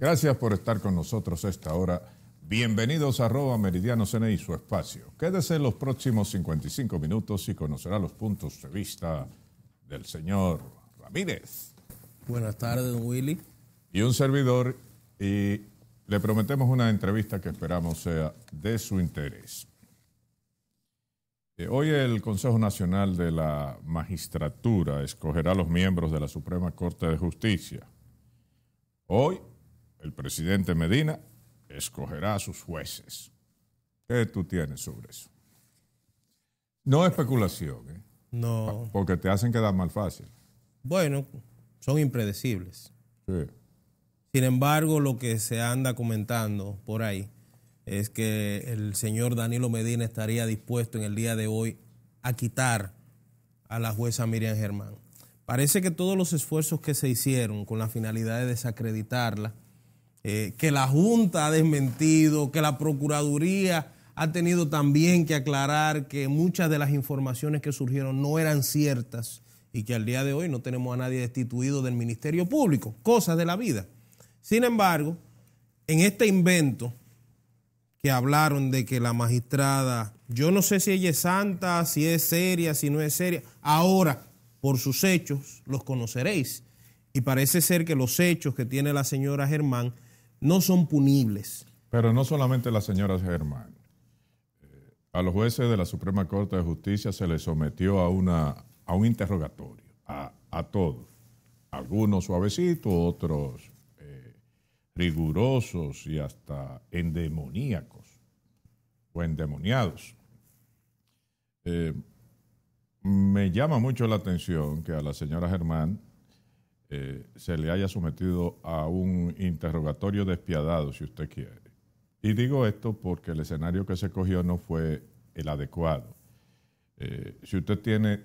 Gracias por estar con nosotros esta hora. Bienvenidos a arroba Meridiano y su espacio. Quédese los próximos 55 minutos y conocerá los puntos de vista del señor Ramírez. Buenas tardes, Willy. Y un servidor, y le prometemos una entrevista que esperamos sea de su interés. Eh, hoy el Consejo Nacional de la Magistratura escogerá a los miembros de la Suprema Corte de Justicia. Hoy el presidente Medina escogerá a sus jueces. ¿Qué tú tienes sobre eso? No especulación, ¿eh? No. Porque te hacen quedar mal fácil. Bueno, son impredecibles. Sí. Sin embargo, lo que se anda comentando por ahí es que el señor Danilo Medina estaría dispuesto en el día de hoy a quitar a la jueza Miriam Germán. Parece que todos los esfuerzos que se hicieron con la finalidad de desacreditarla eh, que la Junta ha desmentido, que la Procuraduría ha tenido también que aclarar que muchas de las informaciones que surgieron no eran ciertas y que al día de hoy no tenemos a nadie destituido del Ministerio Público, cosas de la vida. Sin embargo, en este invento que hablaron de que la magistrada, yo no sé si ella es santa, si es seria, si no es seria, ahora por sus hechos los conoceréis. Y parece ser que los hechos que tiene la señora Germán no son punibles. Pero no solamente la señora Germán. Eh, a los jueces de la Suprema Corte de Justicia se les sometió a, una, a un interrogatorio, a, todos. Algunos suavecitos, otros eh, rigurosos y hasta endemoníacos o endemoniados. Eh, me llama mucho la atención que a la señora Germán eh, se le haya sometido a un interrogatorio despiadado, si usted quiere. Y digo esto porque el escenario que se cogió no fue el adecuado. Eh, si usted tiene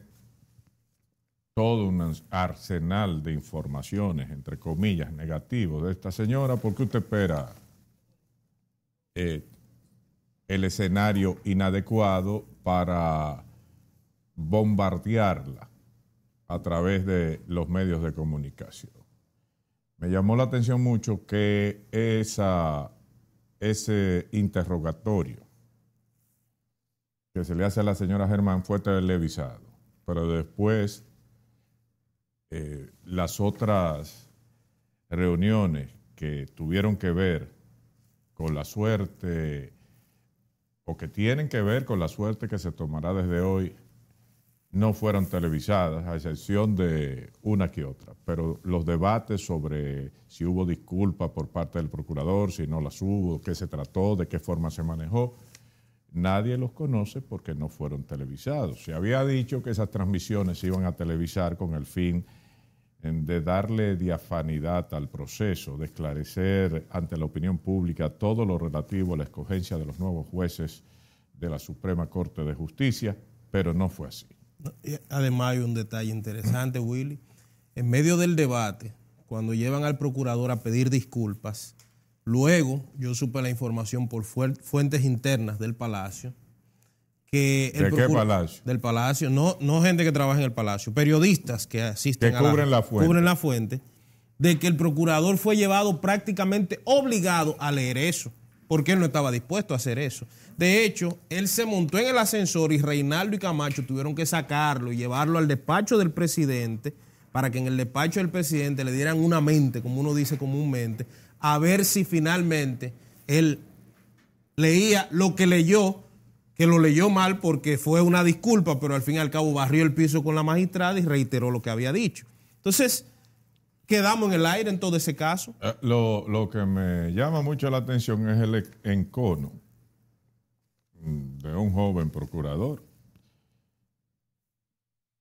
todo un arsenal de informaciones, entre comillas, negativos de esta señora, ¿por qué usted espera eh, el escenario inadecuado para bombardearla? a través de los medios de comunicación. Me llamó la atención mucho que esa, ese interrogatorio que se le hace a la señora Germán fue televisado, pero después eh, las otras reuniones que tuvieron que ver con la suerte o que tienen que ver con la suerte que se tomará desde hoy no fueron televisadas, a excepción de una que otra. Pero los debates sobre si hubo disculpa por parte del procurador, si no las hubo, qué se trató, de qué forma se manejó, nadie los conoce porque no fueron televisados. Se había dicho que esas transmisiones se iban a televisar con el fin de darle diafanidad al proceso, de esclarecer ante la opinión pública todo lo relativo a la escogencia de los nuevos jueces de la Suprema Corte de Justicia, pero no fue así. Además hay un detalle interesante, Willy. En medio del debate, cuando llevan al procurador a pedir disculpas, luego yo supe la información por fuentes internas del Palacio. Que ¿De qué palacio? Del palacio, no, no gente que trabaja en el palacio, periodistas que asisten a la, la Cubren la fuente, de que el procurador fue llevado prácticamente obligado a leer eso porque él no estaba dispuesto a hacer eso. De hecho, él se montó en el ascensor y Reinaldo y Camacho tuvieron que sacarlo y llevarlo al despacho del presidente para que en el despacho del presidente le dieran una mente, como uno dice comúnmente, a ver si finalmente él leía lo que leyó, que lo leyó mal porque fue una disculpa, pero al fin y al cabo barrió el piso con la magistrada y reiteró lo que había dicho. Entonces, quedamos en el aire en todo ese caso. Eh, lo, que me llama mucho la atención es el e-, encono de un joven procurador.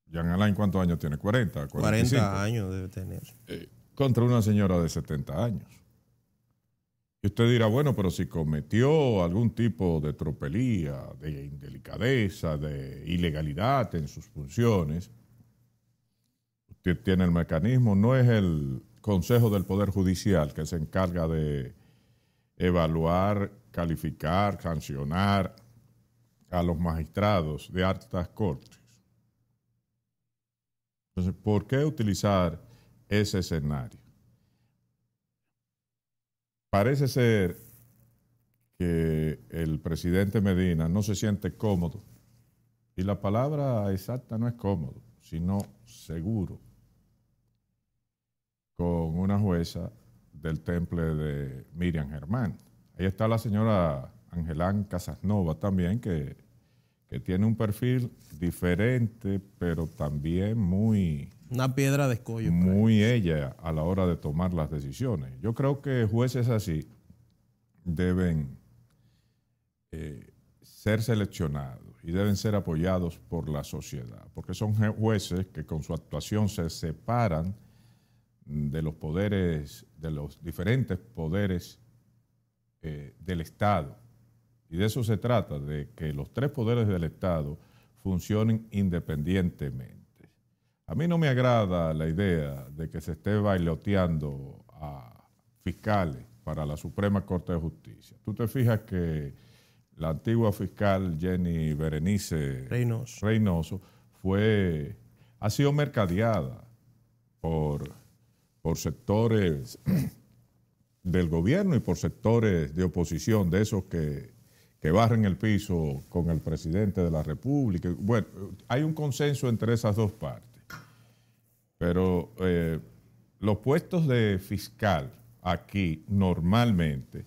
Jean Alain, ¿cuántos años tiene? 40, 45. 40 años debe tener. Eh, contra una señora de 70 años. Y usted dirá, bueno, pero si cometió algún tipo de tropelía, de indelicadeza, de ilegalidad en sus funciones, que tiene el mecanismo, no es el Consejo del Poder Judicial que se encarga de evaluar, calificar, sancionar a los magistrados de altas cortes. Entonces, ¿por qué utilizar ese escenario? Parece ser que el presidente Medina no se siente cómodo, y la palabra exacta no es cómodo, sino seguro, con una jueza del temple de Miriam Germán. Ahí está la señora Angelán Casasnova también, que, tiene un perfil diferente, pero también muy... Una piedra de escollo. Pues. Muy ella a la hora de tomar las decisiones. Yo creo que jueces así deben eh, ser seleccionados y deben ser apoyados por la sociedad, porque son jueces que con su actuación se separan de los poderes, de los diferentes poderes eh, del Estado. Y de eso se trata, de que los tres poderes del Estado funcionen independientemente. A mí no me agrada la idea de que se esté bailoteando a fiscales para la Suprema Corte de Justicia. Tú te fijas que la antigua fiscal Jenny Berenice Reynoso, fue, ha sido mercadeada por por sectores del gobierno y por sectores de oposición, de esos que, que, barren el piso con el presidente de la República. Bueno, hay un consenso entre esas dos partes. Pero eh, los puestos de fiscal aquí normalmente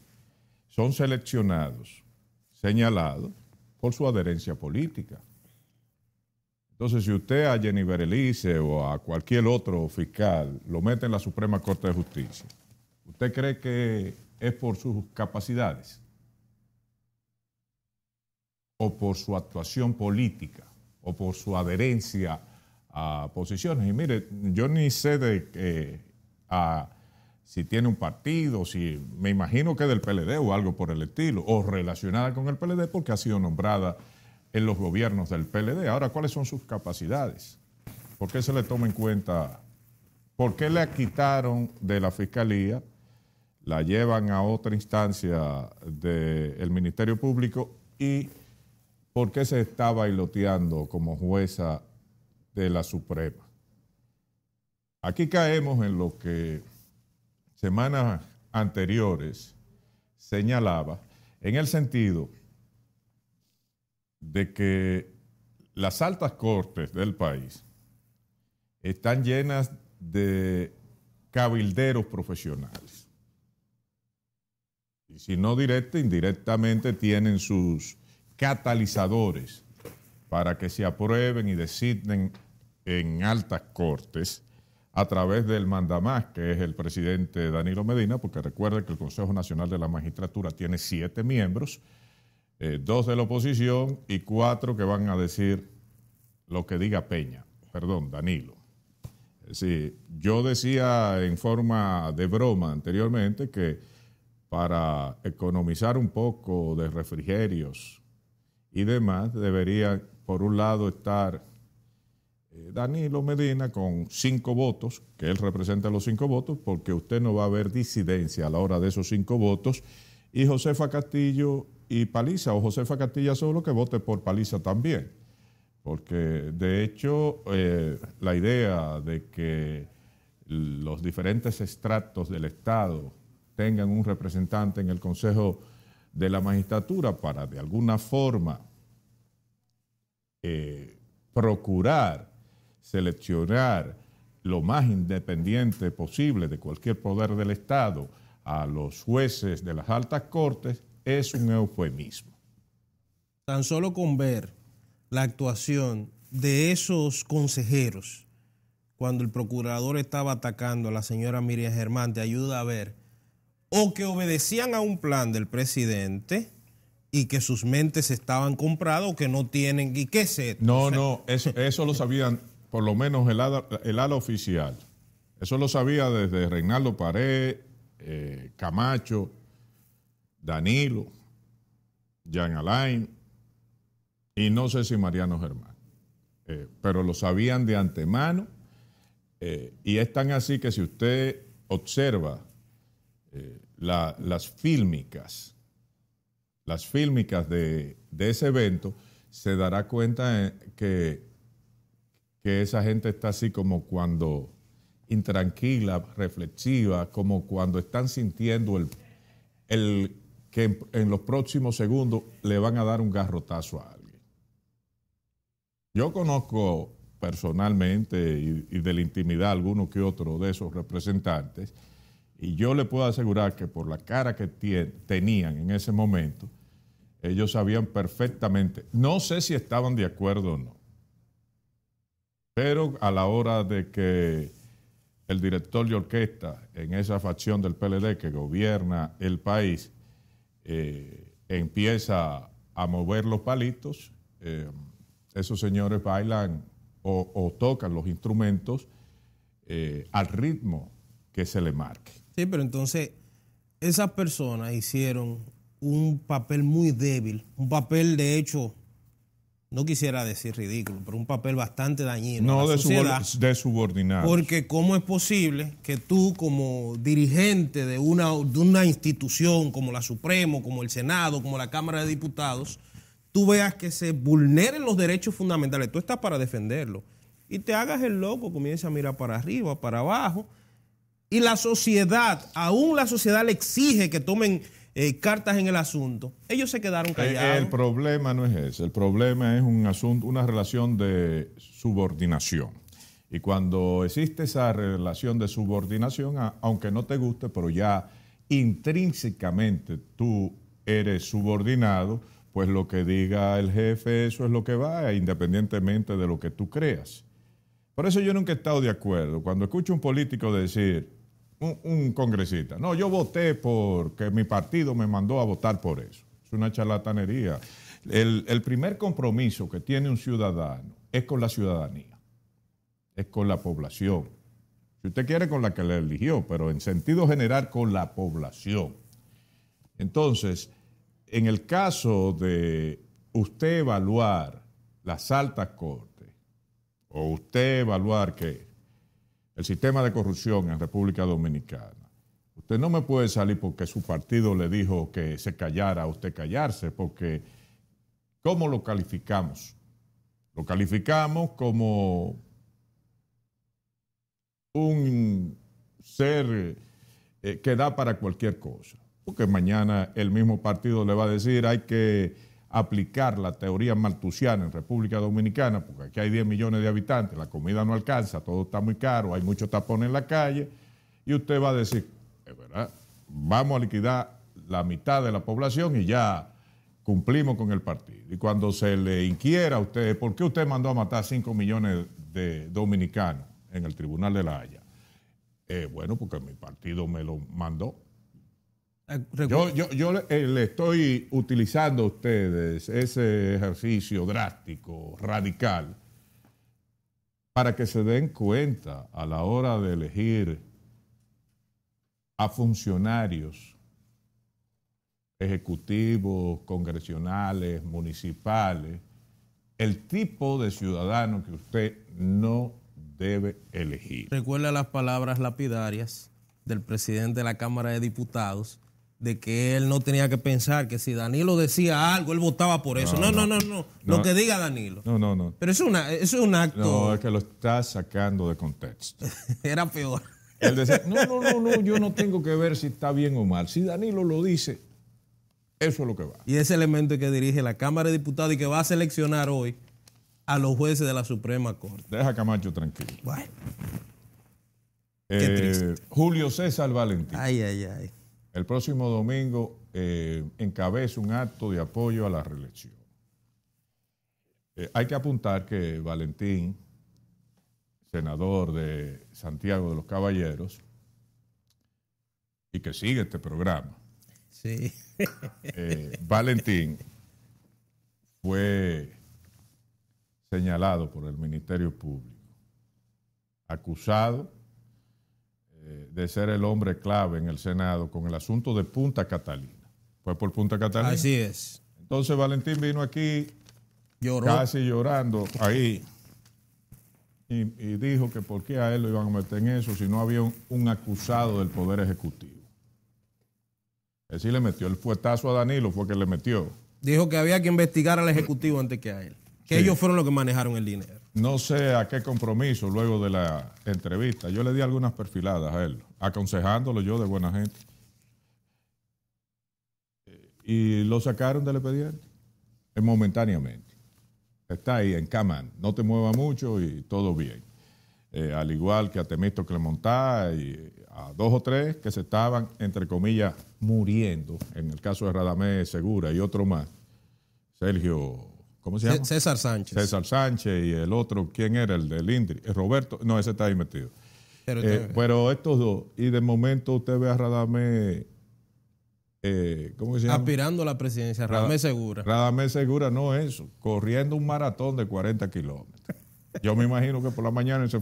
son seleccionados, señalados por su adherencia política. Entonces, si usted a Jennifer Elise o a cualquier otro fiscal lo mete en la Suprema Corte de Justicia, ¿usted cree que es por sus capacidades? ¿O por su actuación política? ¿O por su adherencia a posiciones? Y mire, yo ni sé de si tiene un partido, si me imagino que del PLD o algo por el estilo, o relacionada con el PLD porque ha sido nombrada en los gobiernos del PLD. Ahora, ¿cuáles son sus capacidades? ¿Por qué se le toma en cuenta? ¿Por qué la quitaron de la fiscalía? La llevan a otra instancia del Ministerio Público y ¿por qué se está bailoteando como jueza de la Suprema? Aquí caemos en lo que semanas anteriores señalaba, en el sentido de que las altas cortes del país están llenas de cabilderos profesionales. Y si no directa, indirectamente tienen sus catalizadores para que se aprueben y designen en altas cortes a través del mandamás, que es el presidente Danilo Medina, porque recuerda que el Consejo Nacional de la Magistratura tiene siete miembros, eh, dos de la oposición y cuatro que van a decir lo que diga Peña, perdón, Danilo. Sí, yo decía en forma de broma anteriormente que para economizar un poco de refrigerios y demás, debería, por un lado, estar eh, Danilo Medina con cinco votos, que él representa los cinco votos, porque usted no va a ver disidencia a la hora de esos cinco votos, y Josefa Castillo y Paliza o Josefa Castilla solo que vote por Paliza también. Porque de hecho eh, la idea de que los diferentes estratos del Estado tengan un representante en el Consejo de la Magistratura para de alguna forma eh, procurar seleccionar lo más independiente posible de cualquier poder del Estado a los jueces de las altas cortes, es un eufemismo. Tan solo con ver la actuación de esos consejeros cuando el procurador estaba atacando a la señora Miriam Germán, te ayuda a ver, o que obedecían a un plan del presidente y que sus mentes estaban compradas o que no tienen, y qué No, no, eso, eso lo sabían por lo menos el ala, el ala oficial. Eso lo sabía desde Reinaldo Pared, eh, Camacho, Danilo, Jan Alain y no sé si Mariano Germán. Eh, pero lo sabían de antemano eh, y es tan así que si usted observa eh, las fílmicas, las fílmicas de, ese evento, se dará cuenta que, que esa gente está así como cuando intranquila, reflexiva, como cuando están sintiendo el que en, los próximos segundos le van a dar un garrotazo a alguien. Yo conozco personalmente y, de la intimidad alguno que otro de esos representantes y yo le puedo asegurar que por la cara que tenían en ese momento, ellos sabían perfectamente, no sé si estaban de acuerdo o no, pero a la hora de que el director de orquesta en esa facción del PLD que gobierna el país eh, empieza a mover los palitos. Eh, esos señores bailan o, tocan los instrumentos eh, al ritmo que se le marque. Sí, pero entonces esas personas hicieron un papel muy débil, un papel de hecho no quisiera decir ridículo, pero un papel bastante dañino. de, subordinado. Porque ¿cómo es posible que tú como dirigente de una, de una institución como la Supremo, como el Senado, como la Cámara de Diputados, tú veas que se vulneren los derechos fundamentales? Tú estás para defenderlo. Y te hagas el loco, comienza a mirar para arriba, para abajo. Y la sociedad, aún la sociedad le exige que tomen eh, cartas en el asunto. Ellos se quedaron eh, callados. El problema no es ese. El problema es un asunto, una relación de subordinación. Y cuando existe esa relación de subordinación, aunque no te guste, pero ya intrínsecamente tú eres subordinado, pues lo que diga el jefe, eso es lo que va, independientemente de lo que tú creas. Por eso yo nunca he estado de acuerdo. Cuando escucho a un político decir, un, congresista. No, yo voté porque mi partido me mandó a votar por eso. Es una charlatanería. El, el primer compromiso que tiene un ciudadano es con la ciudadanía, es con la población. Si usted quiere, con la que le eligió, pero en sentido general con la población. Entonces, en el caso de usted evaluar las altas cortes, o usted evaluar que el sistema de corrupción en República Dominicana. Usted no me puede salir porque su partido le dijo que se callara a usted callarse, porque ¿cómo lo calificamos? Lo calificamos como un ser eh, que da para cualquier cosa, porque mañana el mismo partido le va a decir hay que aplicar la teoría maltusiana en República Dominicana, porque aquí hay 10 millones de habitantes, la comida no alcanza, todo está muy caro, hay mucho tapón en la calle, y usted va a decir, es verdad, vamos a liquidar la mitad de la población y ya cumplimos con el partido. Y cuando se le inquiera a usted, ¿por qué usted mandó a matar 5 millones de dominicanos en el Tribunal de la Haya? Eh, bueno, porque mi partido me lo mandó. Yo, eh, le estoy utilizando a ustedes ese ejercicio drástico, radical, para que se den cuenta a la hora de elegir a funcionarios ejecutivos, congresionales, municipales, el tipo de ciudadano que usted no debe elegir. Recuerda las palabras lapidarias del presidente de la Cámara de Diputados de que él no tenía que pensar que si Danilo decía algo, él votaba por eso. No, no, no, no. Lo que diga Danilo. No, no, no. Pero es, una, es un acto. No, es que lo está sacando de contexto. Era peor. Él decía, no, no, no, no, yo no tengo que ver si está bien o mal. Si Danilo lo dice, eso es lo que va. Y ese elemento que dirige la Cámara de Diputados y que va a seleccionar hoy a los jueces de la Suprema Corte. Deja Camacho tranquilo. Bueno. Eh, triste. Julio César Valentín. Ay, ay, ay el próximo domingo eh, encabeza encabece un acto de apoyo a la reelección. Eh, hay que apuntar que Valentín, senador de Santiago de los Caballeros, y que sigue este programa. Sí. Eh, Valentín fue señalado por el Ministerio Público, acusado eh, de ser el hombre clave en el Senado con el asunto de Punta Catalina. Fue por Punta Catalina. Así es. Entonces Valentín vino aquí Lloró. casi llorando ahí y, dijo que por qué a él lo iban a meter en eso si no había un, acusado del Poder Ejecutivo. Es decir, le metió el fuetazo a Danilo, fue que le metió. Dijo que había que investigar al Ejecutivo antes que a él. Que ellos fueron los que manejaron el dinero. No sé a qué compromiso luego de la entrevista. Yo le di algunas perfiladas a él, aconsejándolo yo de buena gente. Y lo sacaron del expediente momentáneamente. Está ahí en Caman. No te mueva mucho y todo bien. Eh, al igual que a Temisto Clemontá y a dos o tres que se estaban, entre comillas, muriendo, en el caso de Radamé Segura y otro más, Sergio ¿Cómo se llama? César Sánchez. César Sánchez y el otro, ¿quién era? El del Indri. Eh, Roberto, no, ese está ahí metido. Eh, pero, estos dos, y de momento usted ve a Radamé, eh, ¿cómo se llama? Aspirando a la presidencia, Radamé Segura. Radamés Segura no eso, corriendo un maratón de 40 kilómetros. Yo me imagino que por la mañana se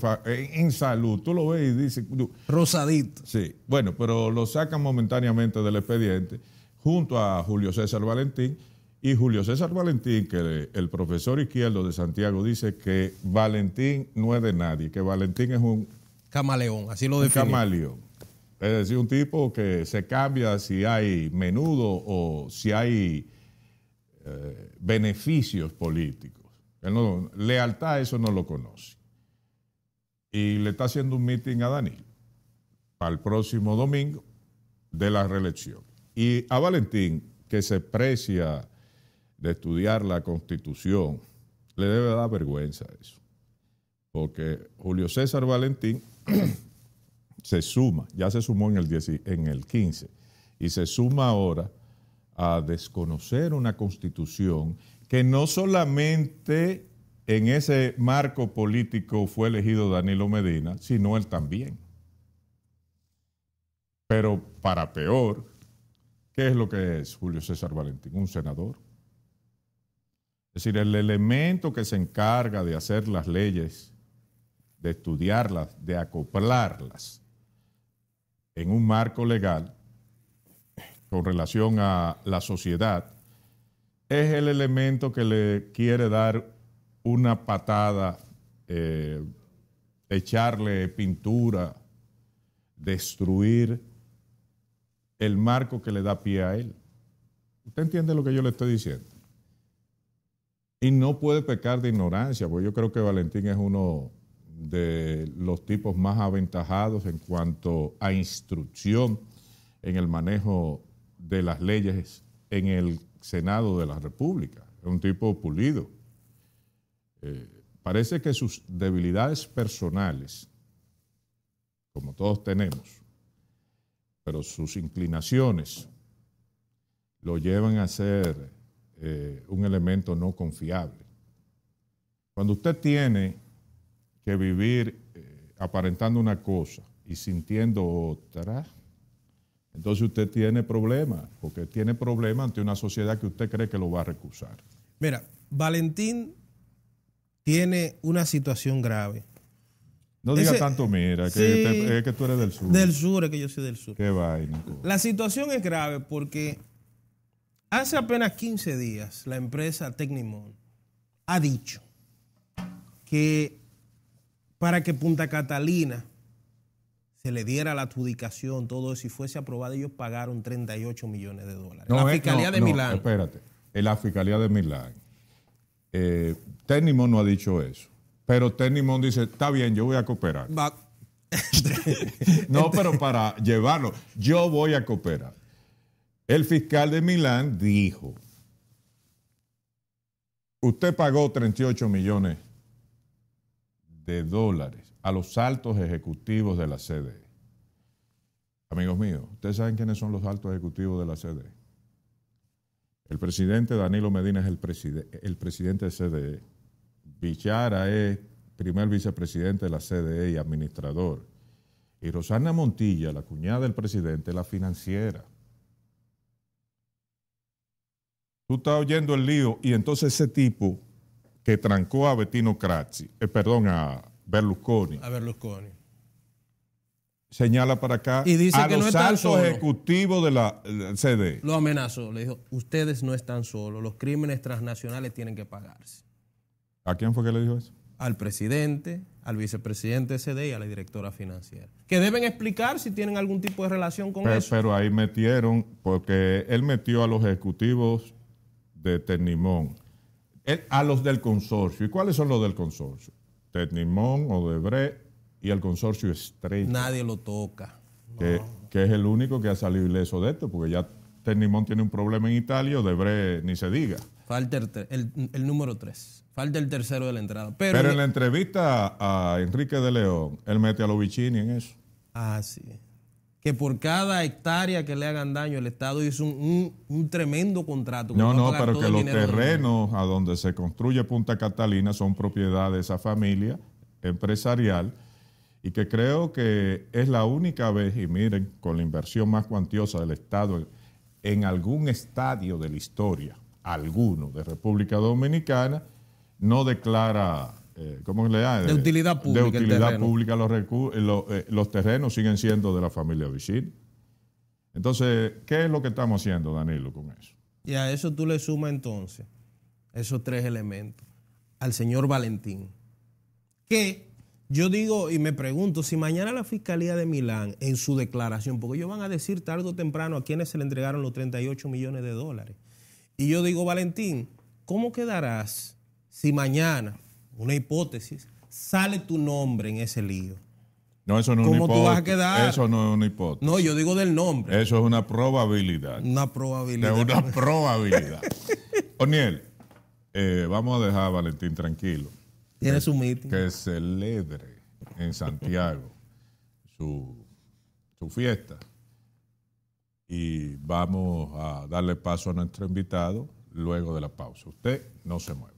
en, salud, tú lo ves y dices... Rosadito. Sí, bueno, pero lo sacan momentáneamente del expediente junto a Julio César Valentín y Julio César Valentín, que el profesor izquierdo de Santiago dice que Valentín no es de nadie, que Valentín es un... Camaleón, así lo define. Camaleón. Es decir, un tipo que se cambia si hay menudo o si hay eh, beneficios políticos. lealtad, eso no lo conoce. Y le está haciendo un meeting a Danilo para el próximo domingo de la reelección. Y a Valentín, que se precia de estudiar la Constitución, le debe dar vergüenza eso. Porque Julio César Valentín se suma, ya se sumó en el, en el 15, y se suma ahora a desconocer una constitución que no solamente en ese marco político fue elegido Danilo Medina, sino él también. Pero para peor, ¿qué es lo que es Julio César Valentín? Un senador. Es decir, el elemento que se encarga de hacer las leyes, de estudiarlas, de acoplarlas en un marco legal con relación a la sociedad, es el elemento que le quiere dar una patada, eh, echarle pintura, destruir el marco que le da pie a él. ¿Usted entiende lo que yo le estoy diciendo? Y no puede pecar de ignorancia, porque yo creo que Valentín es uno de los tipos más aventajados en cuanto a instrucción en el manejo de las leyes en el Senado de la República. Es un tipo pulido. Eh, parece que sus debilidades personales, como todos tenemos, pero sus inclinaciones lo llevan a ser eh, un elemento no confiable. Cuando usted tiene que vivir eh, aparentando una cosa y sintiendo otra, entonces usted tiene problemas, porque tiene problemas ante una sociedad que usted cree que lo va a recusar. Mira, Valentín tiene una situación grave. No diga tanto, mira, que, es que tú eres del sur. Del sur, es que yo soy del sur. Qué vaina. La situación es grave porque Hace apenas 15 días, la empresa Tecnimón ha dicho que para que Punta Catalina se le diera la adjudicación, todo eso, y fuese aprobado, ellos pagaron 38 millones de dólares. la eh, Fiscalía de Milán. No, espérate, eh, la Fiscalía de Milán. Eh, no ha dicho eso, pero Tecnimón dice, está bien, yo voy a cooperar. no, pero para llevarlo, yo voy a cooperar el fiscal de Milán dijo, usted pagó 38 millones de dólares a los altos ejecutivos de la CDE. Amigos míos, ¿ustedes saben quiénes son los altos ejecutivos de la CDE? El presidente Danilo Medina es el, el presidente de CDE. Villara es primer vicepresidente de la CDE y administrador. Y Rosana Montilla, la cuñada del presidente, la financiera. tú estás oyendo el lío y entonces ese tipo que trancó a Bettino Crazzi, eh, perdón, a Berlusconi. A Berlusconi. Señala para acá y dice a los altos ejecutivos de la CD. Lo amenazó, le dijo, ustedes no están solos, los crímenes transnacionales tienen que pagarse. ¿A quién fue que le dijo eso? Al presidente, al vicepresidente CD y a la directora financiera. Que deben explicar si tienen algún tipo de relación con eso. Pero ahí metieron, porque él metió a los ejecutivos de Tecnimón eh, a los del consorcio. ¿Y cuáles son los del consorcio? o Odebrecht y el consorcio Estrella. Nadie lo toca. Que, es el único que ha salido ileso de esto, porque ya Ternimón tiene un problema en Italia, Odebrecht ni se diga. Falta el, número tres Falta el tercero de la entrada. Pero, Pero en la entrevista a Enrique de León, él mete a Lovicini en eso. Ah, sí que por cada hectárea que le hagan daño, el Estado hizo un, tremendo contrato. No, no, pero que los terrenos a donde se construye Punta Catalina son propiedad de esa familia empresarial y que creo que es la única vez, y miren, con la inversión más cuantiosa del Estado en algún estadio de la historia, alguno de República Dominicana, no declara eh, ¿cómo le da? De, utilidad pública. De utilidad pública eh, eh, los, terrenos siguen siendo de la familia Vicini. Entonces, ¿qué es lo que estamos haciendo, Danilo, con eso? Y a eso tú le sumas entonces esos tres elementos al señor Valentín. Que yo digo y me pregunto si mañana la Fiscalía de Milán en su declaración, porque ellos van a decir tarde o temprano a quienes se le entregaron los 38 millones de dólares. Y yo digo, Valentín, ¿cómo quedarás si mañana una hipótesis, sale tu nombre en ese lío. No, eso no es una hipótesis. ¿Cómo tú vas a quedar? Eso no es una hipótesis. No, yo digo del nombre. Eso es una probabilidad. Una probabilidad. una probabilidad. Oniel, eh, vamos a dejar a Valentín tranquilo. Tiene su mito Que celebre en Santiago su, su fiesta. Y vamos a darle paso a nuestro invitado luego de la pausa. Usted no se mueve.